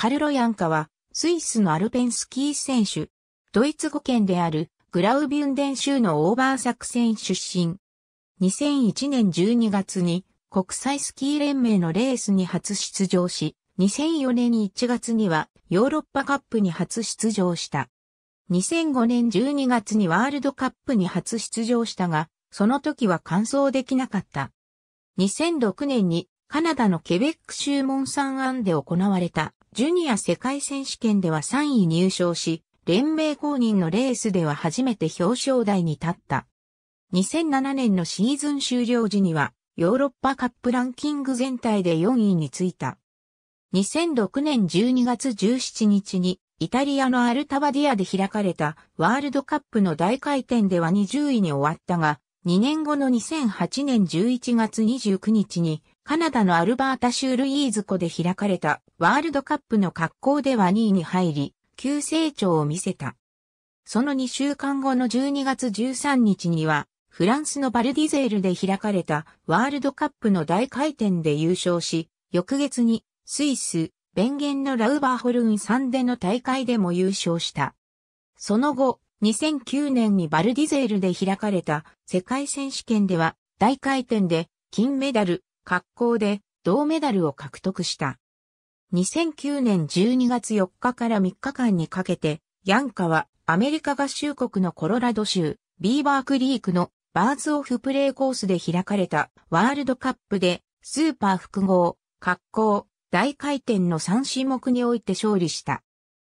カルロヤンカは、スイスのアルペンスキー選手、ドイツ語圏であるグラウビュンデン州のオーバー作戦出身。2001年12月に国際スキー連盟のレースに初出場し、2004年1月にはヨーロッパカップに初出場した。2005年12月にワールドカップに初出場したが、その時は完走できなかった。2006年にカナダのケベック州モンサンアンで行われたジュニア世界選手権では3位入賞し、連盟公認のレースでは初めて表彰台に立った。2007年のシーズン終了時には、ヨーロッパカップランキング全体で4位についた。2006年12月17日に、イタリアのアルタバディアで開かれたワールドカップの大回転では20位に終わったが、2年後の2008年11月29日にカナダのアルバータ州ルイーズ湖で開かれたワールドカップの格好では2位に入り、急成長を見せた。その2週間後の12月13日には、フランスのバルディゼールで開かれたワールドカップの大回転で優勝し、翌月にスイス、ベンゲンのラウバーホルン3での大会でも優勝した。その後、2009年にバルディゼールで開かれた世界選手権では大回転で金メダル、滑降で銅メダルを獲得した。2009年12月4日から3日間にかけて、ヤンカはアメリカ合衆国のコロラド州ビーバークリークのバーズオフプレーコースで開かれたワールドカップでスーパー複合、滑降、大回転の3種目において勝利した。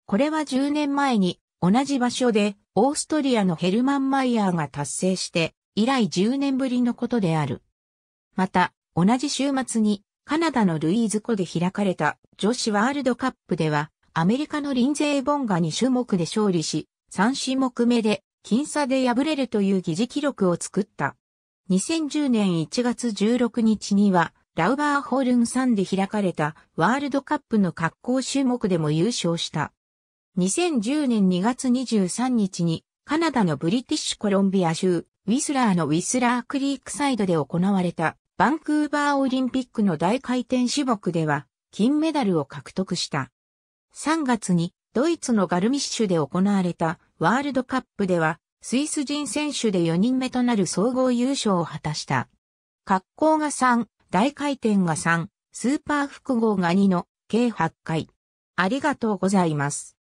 これは10年前に同じ場所でオーストリアのヘルマン・マイヤーが達成して以来10年ぶりのことである。また、同じ週末にカナダのルイーズ湖で開かれた女子ワールドカップではアメリカのリンゼー・ボンが2種目で勝利し3種目目で僅差で敗れるという疑似記録を作った。2010年1月16日にはラウバーホルン3で開かれたワールドカップの格好種目でも優勝した。2010年2月23日にカナダのブリティッシュコロンビア州ウィスラーのウィスラークリークサイドで行われたバンクーバーオリンピックの大回転種目では金メダルを獲得した。3月にドイツのガルミッシュで行われたワールドカップではスイス人選手で4人目となる総合優勝を果たした。格好が3、大回転が3、スーパー複合が2の計8回。ありがとうございます。